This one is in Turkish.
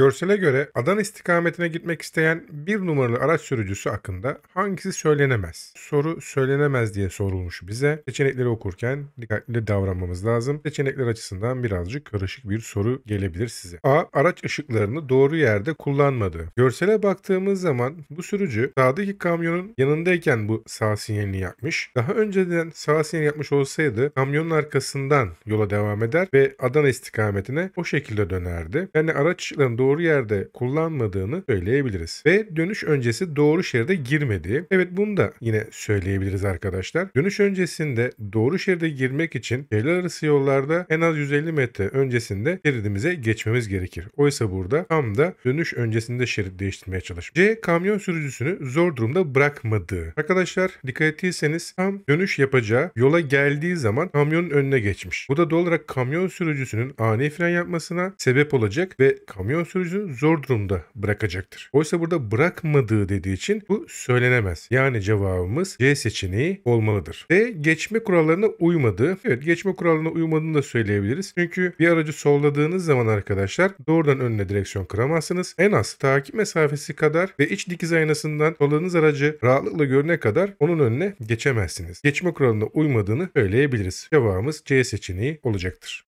Görsele göre Adana istikametine gitmek isteyen bir numaralı araç sürücüsü hakkında hangisi söylenemez? Soru söylenemez diye sorulmuş bize. Seçenekleri okurken dikkatli davranmamız lazım. Seçenekler açısından birazcık karışık bir soru gelebilir size. A. Araç ışıklarını doğru yerde kullanmadı. Görsele baktığımız zaman bu sürücü sağdaki kamyonun yanındayken bu sağ sinyalini yakmış. Daha önceden sağ sinyal yapmış olsaydı kamyonun arkasından yola devam eder ve Adana istikametine o şekilde dönerdi. Yani araç araçların doğru doğru yerde kullanmadığını söyleyebiliriz. Ve dönüş öncesi doğru şeride girmediği. Evet bunu da yine söyleyebiliriz arkadaşlar. Dönüş öncesinde doğru şeride girmek için şehirler arası yollarda en az 150 metre öncesinde şeridimize geçmemiz gerekir. Oysa burada tam da dönüş öncesinde şerit değiştirmeye çalışır. C. Kamyon sürücüsünü zor durumda bırakmadığı. Arkadaşlar dikkat ettiyseniz tam dönüş yapacağı yola geldiği zaman kamyonun önüne geçmiş. Bu da doğal olarak kamyon sürücüsünün ani fren yapmasına sebep olacak ve kamyon sürücüsü okuyucu zor durumda bırakacaktır. Oysa burada bırakmadığı dediği için bu söylenemez. Yani cevabımız C seçeneği olmalıdır. D. Geçme kurallarına uymadı. Evet geçme kurallarına uymadığını da söyleyebiliriz. Çünkü bir aracı solladığınız zaman arkadaşlar doğrudan önüne direksiyon kıramazsınız. En az takip mesafesi kadar ve iç dikiz aynasından solladığınız aracı rahatlıkla görüne kadar onun önüne geçemezsiniz. Geçme kuralına uymadığını söyleyebiliriz. Cevabımız C seçeneği olacaktır.